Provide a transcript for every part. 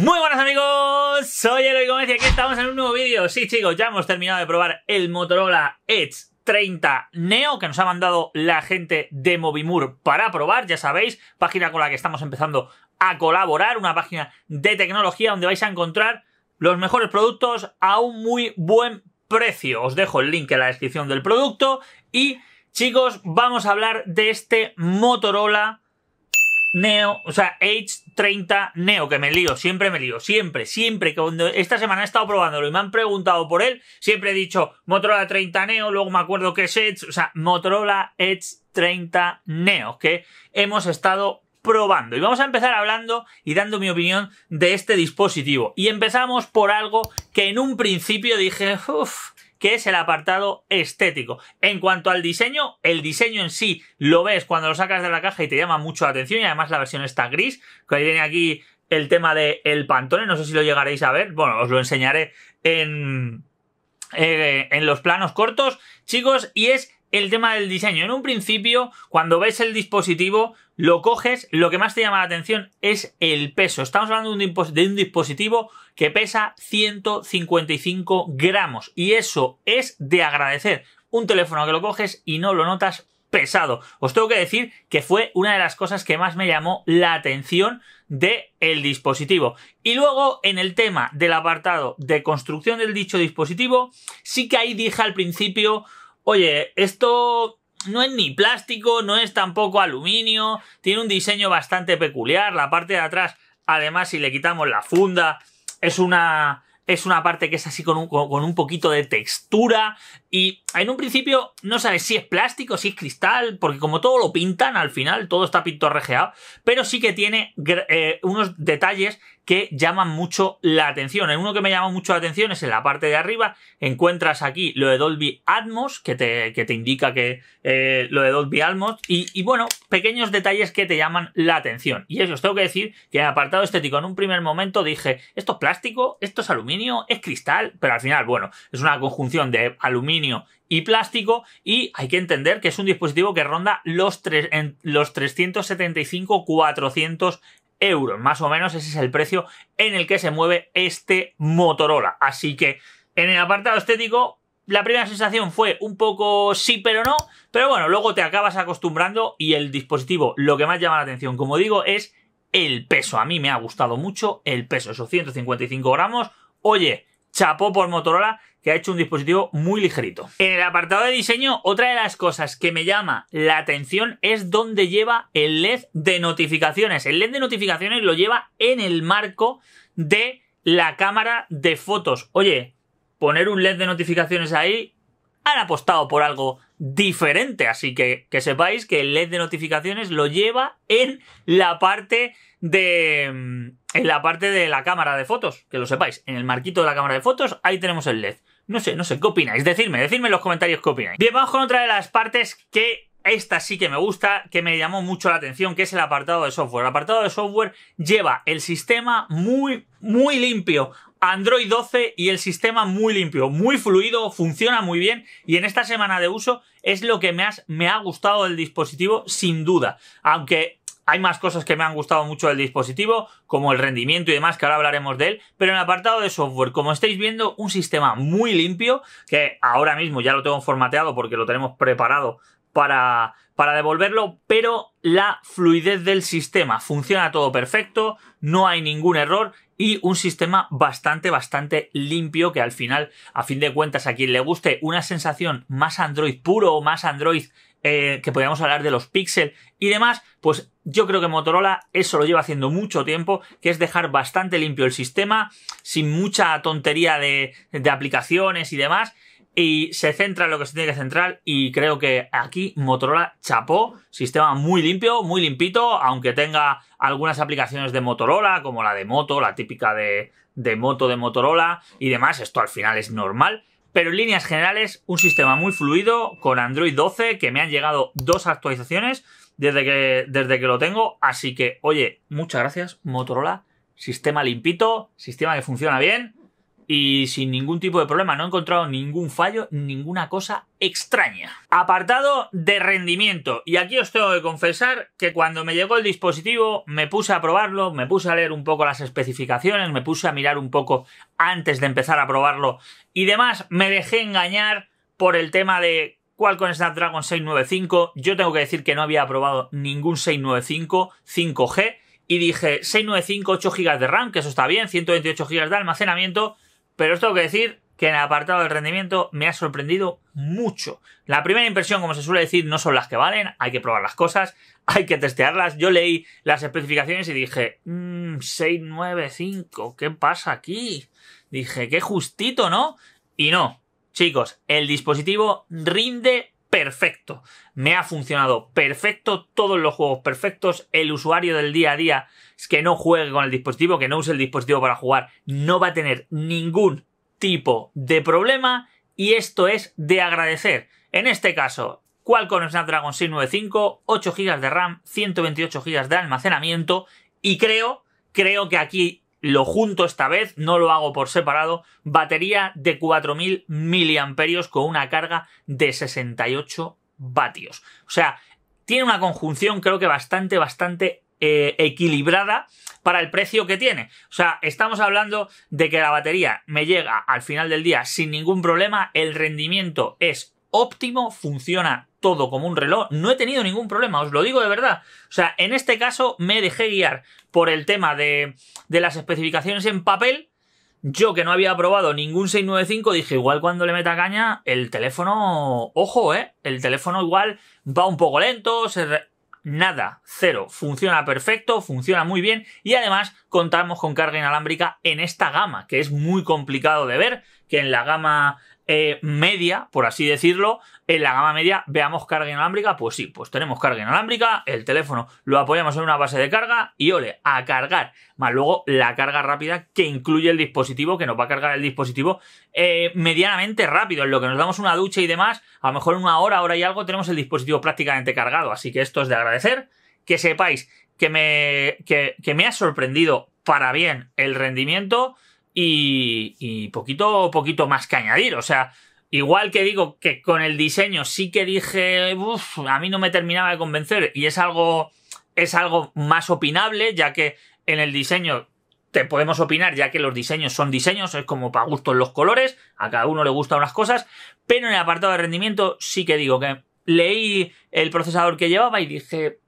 Muy buenas amigos, soy Eloy Gómez y aquí estamos en un nuevo vídeo. Sí chicos, ya hemos terminado de probar el Motorola Edge 30 Neo que nos ha mandado la gente de Movimur para probar, ya sabéis, página con la que estamos empezando a colaborar, una página de tecnología donde vais a encontrar los mejores productos a un muy buen precio. Os dejo el link en la descripción del producto y chicos, vamos a hablar de este Motorola Neo, o sea, Edge 30 Neo, que me lío, siempre me lío, siempre, siempre. Que cuando esta semana he estado probándolo y me han preguntado por él, siempre he dicho Motorola 30 Neo, luego me acuerdo que es Edge, o sea, Motorola Edge 30 Neo, que hemos estado probando. Y vamos a empezar hablando y dando mi opinión de este dispositivo. Y empezamos por algo que en un principio dije, uff, que es el apartado estético. En cuanto al diseño, el diseño en sí lo ves cuando lo sacas de la caja y te llama mucho la atención y además la versión está gris, que viene aquí el tema del el pantone, no sé si lo llegaréis a ver, bueno, os lo enseñaré en, eh, en los planos cortos, chicos, y es el tema del diseño. En un principio, cuando ves el dispositivo, lo coges, lo que más te llama la atención es el peso. Estamos hablando de un, dispositivo que pesa 155 gramos y eso es de agradecer. Un teléfono que lo coges y no lo notas pesado. Os tengo que decir que fue una de las cosas que más me llamó la atención del el dispositivo. Y luego en el tema del apartado de construcción del dicho dispositivo, sí que ahí dije al principio Oye, esto no es ni plástico, no es tampoco aluminio, tiene un diseño bastante peculiar, la parte de atrás, además si le quitamos la funda, es una es una parte que es así con un, con un, poquito de textura y en un principio no sabes si es plástico, si es cristal, porque como todo lo pintan al final, todo está pintorrejeado, pero sí que tiene eh, unos detalles que llaman mucho la atención. El uno que me llama mucho la atención es en la parte de arriba. Encuentras aquí lo de Dolby Atmos, que te, que te indica que eh, lo de Dolby Atmos. Y, bueno, pequeños detalles que te llaman la atención. Y eso, os tengo que decir que en el apartado estético, en un primer momento dije, esto es plástico, esto es aluminio, es cristal, pero al final, bueno, es una conjunción de aluminio y plástico y hay que entender que es un dispositivo que ronda los, tres en los 375-400 euros. Más o menos ese es el precio en el que se mueve este Motorola. Así que en el apartado estético, la primera sensación fue un poco sí pero no, pero bueno, luego te acabas acostumbrando y el dispositivo, lo que más llama la atención, como digo, es el peso. A mí me ha gustado mucho el peso, esos 155 gramos. Oye, chapó por Motorola que ha hecho un dispositivo muy ligerito. En el apartado de diseño, otra de las cosas que me llama la atención es donde lleva el LED de notificaciones. El LED de notificaciones lo lleva en el marco de la cámara de fotos. Oye, poner un LED de notificaciones ahí han apostado por algo diferente, así que que sepáis que el LED de notificaciones lo lleva en la parte de mm, en la parte de la cámara de fotos, que lo sepáis, en el marquito de la cámara de fotos, ahí tenemos el LED. No sé, no sé, ¿qué opináis? Decidme, decidme en los comentarios qué opináis. Bien, vamos con otra de las partes que esta sí que me gusta, que me llamó mucho la atención, que es el apartado de software. El apartado de software lleva el sistema muy, muy limpio. Android 12 y el sistema muy limpio, muy fluido, funciona muy bien y en esta semana de uso es lo que me, me ha gustado del dispositivo sin duda. Aunque hay más cosas que me han gustado mucho del dispositivo, como el rendimiento y demás, que ahora hablaremos de él, pero en el apartado de software, como estáis viendo, un sistema muy limpio, que ahora mismo ya lo tengo formateado porque lo tenemos preparado para, para devolverlo, pero la fluidez del sistema funciona todo perfecto, no hay ningún error y un sistema bastante, bastante limpio que al final, a fin de cuentas, a quien le guste una sensación más Android puro o más Android eh, que podíamos hablar de los píxeles y demás, pues yo creo que Motorola eso lo lleva haciendo mucho tiempo, que es dejar bastante limpio el sistema, sin mucha tontería de, aplicaciones y demás, y se centra en lo que se tiene que centrar y creo que aquí Motorola chapó, sistema muy limpio, muy limpito, aunque tenga algunas aplicaciones de Motorola, como la de Moto, la típica de Moto de Motorola y demás, esto al final es normal, pero en líneas generales, un sistema muy fluido con Android 12, que me han llegado dos actualizaciones desde que, desde que lo tengo. Así que, oye, muchas gracias, Motorola. Sistema limpito, sistema que funciona bien y sin ningún tipo de problema. No he encontrado ningún fallo, ninguna cosa extraña. Apartado de rendimiento. Y aquí os tengo que confesar que cuando me llegó el dispositivo me puse a probarlo, me puse a leer un poco las especificaciones, me puse a mirar un poco antes de empezar a probarlo y demás. Me dejé engañar por el tema de Qualcomm Snapdragon 695. Yo tengo que decir que no había probado ningún 695 5G. Y dije 695, 8 GB de RAM, que eso está bien, 128 GB de almacenamiento, pero os tengo que decir que en el apartado del rendimiento me ha sorprendido mucho. La primera impresión, como se suele decir, no son las que valen, hay que probar las cosas, hay que testearlas. Yo leí las especificaciones y dije, mmm, 695, ¿qué pasa aquí? Dije, qué justito, ¿no? Y no, chicos, el dispositivo rinde perfecto. Me ha funcionado perfecto, todos los juegos perfectos, el usuario del día a día que no juegue con el dispositivo, que no use el dispositivo para jugar, no va a tener ningún tipo de problema y esto es de agradecer. En este caso, Qualcomm Snapdragon 695, 8 GB de RAM, 128 GB de almacenamiento y creo, creo que aquí lo junto esta vez, no lo hago por separado, batería de 4000 mAh con una carga de 68 vatios. O sea, tiene una conjunción creo que bastante, bastante eh, equilibrada para el precio que tiene. O sea, estamos hablando de que la batería me llega al final del día sin ningún problema, el rendimiento es óptimo, funciona todo como un reloj, no he tenido ningún problema, os lo digo de verdad. O sea, en este caso me dejé guiar por el tema de, las especificaciones en papel. Yo que no había probado ningún 695 dije igual cuando le meta caña el teléfono, ojo, eh, el teléfono igual va un poco lento, se, nada, cero. Funciona perfecto, funciona muy bien y además contamos con carga inalámbrica en esta gama, que es muy complicado de ver, que en la gama eh, media, por así decirlo, en la gama media veamos carga inalámbrica, pues sí, pues tenemos carga inalámbrica, el teléfono lo apoyamos en una base de carga y ole, a cargar, más luego la carga rápida que incluye el dispositivo, que nos va a cargar el dispositivo eh, medianamente rápido, en lo que nos damos una ducha y demás, a lo mejor en una hora, hora y algo tenemos el dispositivo prácticamente cargado, así que esto es de agradecer, que sepáis que me, que, que me ha sorprendido para bien el rendimiento, y, poquito, poquito más que añadir. O sea, Igual que digo que con el diseño sí que dije, a mí no me terminaba de convencer y es algo, es algo más opinable, ya que en el diseño te podemos opinar, ya que los diseños son diseños, es como para gustos los colores, a cada uno le gustan unas cosas, pero en el apartado de rendimiento sí que digo que leí el procesador que llevaba y dije,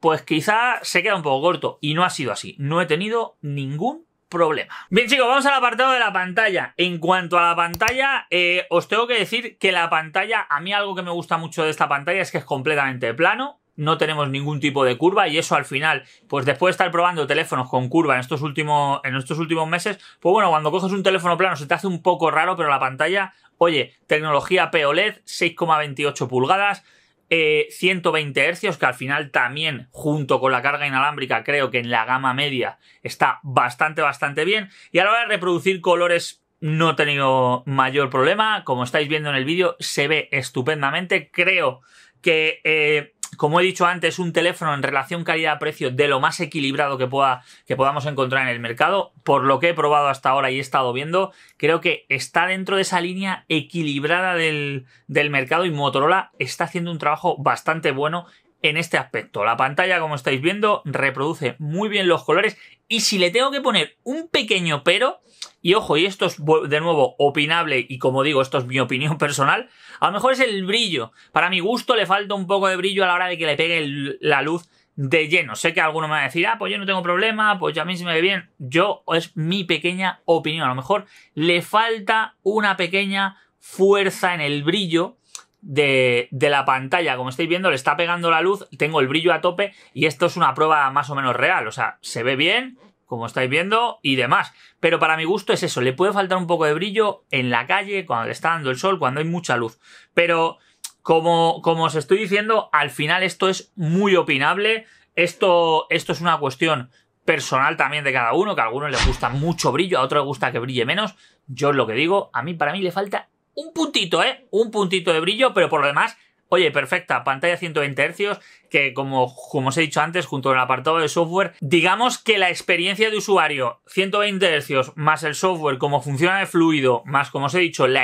pues quizá se queda un poco corto y no ha sido así, no he tenido ningún problema. Bien chicos, vamos al apartado de la pantalla. En cuanto a la pantalla, eh, os tengo que decir que la pantalla, a mí algo que me gusta mucho de esta pantalla es que es completamente plano, no tenemos ningún tipo de curva y eso al final, pues después de estar probando teléfonos con curva en estos, últimos, en estos últimos meses, pues bueno, cuando coges un teléfono plano se te hace un poco raro, pero la pantalla, oye, tecnología POLED, 6,28 pulgadas, 120 eh, Hz, que al final también, junto con la carga inalámbrica, creo que en la gama media está bastante, bastante bien. Y a la hora de reproducir colores no he tenido mayor problema. Como estáis viendo en el vídeo, se ve estupendamente. Creo que eh, como he dicho antes, un teléfono en relación calidad-precio de lo más equilibrado que, pueda, que podamos encontrar en el mercado. Por lo que he probado hasta ahora y he estado viendo, creo que está dentro de esa línea equilibrada del mercado y Motorola está haciendo un trabajo bastante bueno en este aspecto. La pantalla, como estáis viendo, reproduce muy bien los colores y si le tengo que poner un pequeño pero, y ojo, y esto es de nuevo opinable y como digo, esto es mi opinión personal, a lo mejor es el brillo. Para mi gusto le falta un poco de brillo a la hora de que le pegue la luz de lleno. Sé que alguno me va a decir, ah, pues yo no tengo problema, pues a mí se me ve bien. Yo, es mi pequeña opinión. A lo mejor le falta una pequeña fuerza en el brillo de, la pantalla. Como estáis viendo, le está pegando la luz, tengo el brillo a tope y esto es una prueba más o menos real. O sea, se ve bien, como estáis viendo, y demás. Pero para mi gusto es eso, le puede faltar un poco de brillo en la calle, cuando le está dando el sol, cuando hay mucha luz. Pero como, como os estoy diciendo, al final esto es muy opinable. Esto, esto es una cuestión personal también de cada uno, que a algunos les gusta mucho brillo, a otros les gusta que brille menos. Yo lo que digo, a mí para mí le falta un puntito, ¿eh? Un puntito de brillo, pero por lo demás, oye, perfecta, pantalla 120 Hz, que como, como os he dicho antes, junto al apartado de software, digamos que la experiencia de usuario 120 Hz más el software, como funciona de fluido, más como os he dicho, el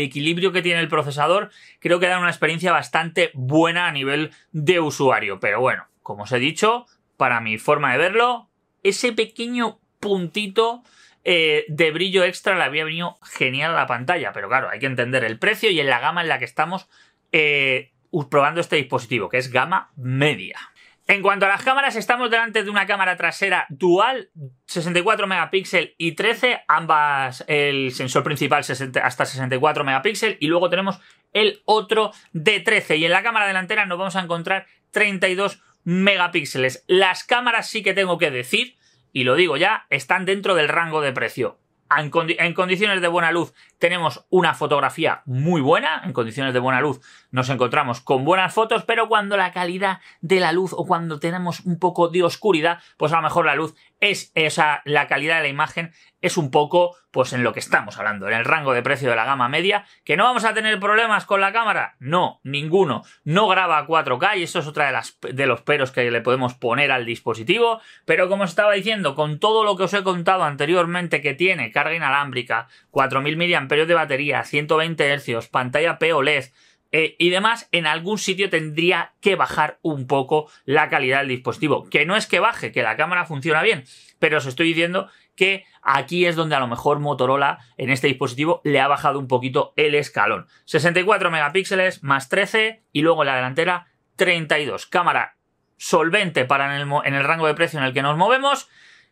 equilibrio que tiene el procesador, creo que da una experiencia bastante buena a nivel de usuario. Pero bueno, como os he dicho, para mi forma de verlo, ese pequeño puntito eh, de brillo extra le había venido genial a la pantalla. Pero claro, hay que entender el precio y en la gama en la que estamos eh, probando este dispositivo, que es gama media. En cuanto a las cámaras, estamos delante de una cámara trasera dual, 64 megapíxeles y 13, ambas el sensor principal 60, hasta 64 megapíxeles y luego tenemos el otro de 13 y en la cámara delantera nos vamos a encontrar 32 megapíxeles. Las cámaras sí que tengo que decir y lo digo ya, están dentro del rango de precio. En, condiciones de buena luz tenemos una fotografía muy buena, en condiciones de buena luz nos encontramos con buenas fotos, pero cuando la calidad de la luz o cuando tenemos un poco de oscuridad, pues a lo mejor la luz es, esa, la calidad de la imagen es un poco, pues en lo que estamos hablando, en el rango de precio de la gama media, que no vamos a tener problemas con la cámara, no, ninguno, no graba 4K y eso es otra de, las, de los peros que le podemos poner al dispositivo, pero como os estaba diciendo, con todo lo que os he contado anteriormente que tiene carga inalámbrica, 4000 mAh, periodo de batería, 120 Hz, pantalla POLED eh, y demás, en algún sitio tendría que bajar un poco la calidad del dispositivo. Que no es que baje, que la cámara funciona bien, pero os estoy diciendo que aquí es donde a lo mejor Motorola en este dispositivo le ha bajado un poquito el escalón. 64 megapíxeles más 13 y luego en la delantera 32. Cámara solvente para en el rango de precio en el que nos movemos.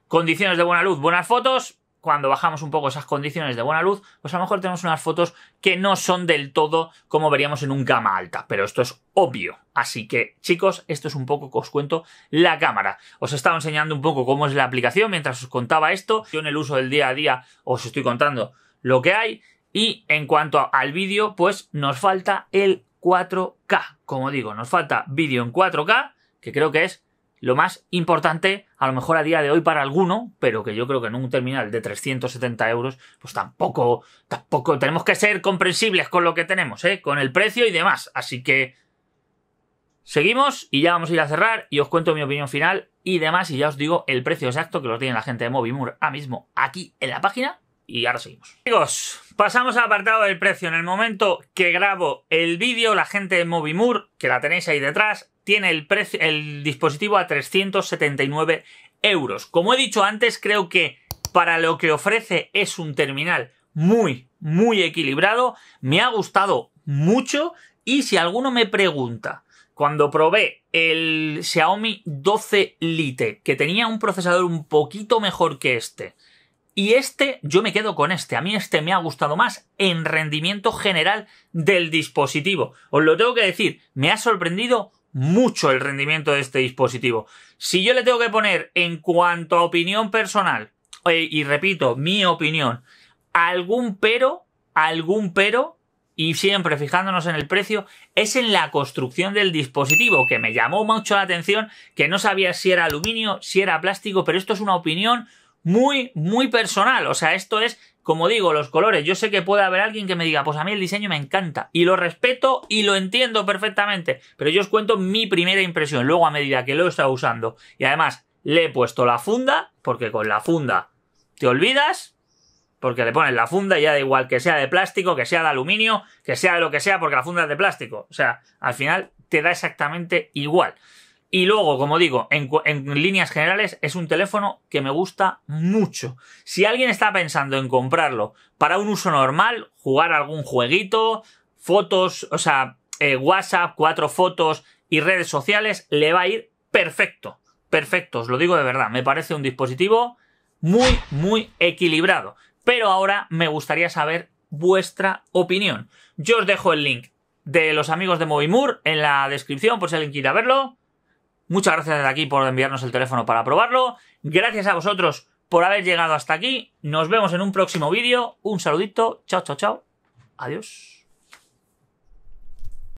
Condiciones de buena luz, buenas fotos, cuando bajamos un poco esas condiciones de buena luz, pues a lo mejor tenemos unas fotos que no son del todo como veríamos en un gama alta, pero esto es obvio. Así que chicos, esto es un poco que os cuento la cámara. Os estaba enseñando un poco cómo es la aplicación mientras os contaba esto. Yo en el uso del día a día os estoy contando lo que hay. Y en cuanto al vídeo, pues nos falta el 4K. Como digo, nos falta vídeo en 4K, que creo que es lo más importante, a lo mejor a día de hoy para alguno, pero que yo creo que en un terminal de 370 euros, pues tampoco, tampoco tenemos que ser comprensibles con lo que tenemos, ¿eh? con el precio y demás. Así que seguimos y ya vamos a ir a cerrar y os cuento mi opinión final y demás y ya os digo el precio exacto que lo tiene la gente de Movimur ahora mismo aquí en la página y ahora seguimos. Amigos, pasamos al apartado del precio. En el momento que grabo el vídeo, la gente de Movimur, que la tenéis ahí detrás, tiene el, el dispositivo a 379 euros. Como he dicho antes, creo que para lo que ofrece es un terminal muy, muy equilibrado. Me ha gustado mucho y si alguno me pregunta, cuando probé el Xiaomi 12 Lite, que tenía un procesador un poquito mejor que este, y este, yo me quedo con este. A mí este me ha gustado más en rendimiento general del dispositivo. Os lo tengo que decir, me ha sorprendido mucho el rendimiento de este dispositivo. Si yo le tengo que poner en cuanto a opinión personal, eh, y repito, mi opinión, algún pero, algún pero, y siempre fijándonos en el precio, es en la construcción del dispositivo, que me llamó mucho la atención, que no sabía si era aluminio, si era plástico, pero esto es una opinión muy, muy personal. O sea, esto es como digo, los colores, yo sé que puede haber alguien que me diga, pues a mí el diseño me encanta, y lo respeto y lo entiendo perfectamente, pero yo os cuento mi primera impresión, luego a medida que lo he estado usando, y además le he puesto la funda, porque con la funda te olvidas, porque le pones la funda y ya da igual que sea de plástico, que sea de aluminio, que sea de lo que sea, porque la funda es de plástico. O sea, al final te da exactamente igual. Y luego, como digo, en, líneas generales es un teléfono que me gusta mucho. Si alguien está pensando en comprarlo para un uso normal, jugar algún jueguito, fotos, o sea, eh, WhatsApp, cuatro fotos y redes sociales, le va a ir perfecto. Perfecto, os lo digo de verdad, me parece un dispositivo muy, muy equilibrado. Pero ahora me gustaría saber vuestra opinión. Yo os dejo el link de los amigos de Movimur en la descripción por si alguien quiere verlo. Muchas gracias desde aquí por enviarnos el teléfono para probarlo. Gracias a vosotros por haber llegado hasta aquí. Nos vemos en un próximo vídeo. Un saludito. Chao, chao, chao. Adiós.